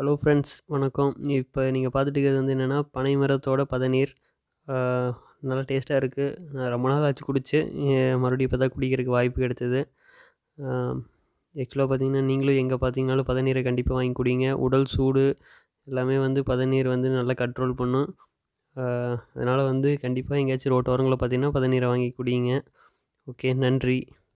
hello friends வணக்கம் இப்போ நீங்கள் பார்த்துட்டு இருக்கிறது வந்து என்னென்னா பனை மரத்தோட பதநீர் நல்லா டேஸ்ட்டாக இருக்குது நான் ரொம்ப நாள் ஆச்சு குடிச்சு மறுபடியும் இப்போ தான் குடிக்கிறதுக்கு வாய்ப்பு கிடைச்சது ஆக்சுவலாக பார்த்தீங்கன்னா நீங்களும் எங்கே பார்த்தீங்கனாலும் பதநீரை கண்டிப்பாக வாங்கி குடிங்க உடல் சூடு எல்லாமே வந்து பதநீர் வந்து நல்லா கண்ட்ரோல் பண்ணும் அதனால் வந்து கண்டிப்பாக எங்கேயாச்சும் ரோட்டோரங்களை பார்த்தீங்கன்னா பதநீரை வாங்கி குடிங்க ஓகே நன்றி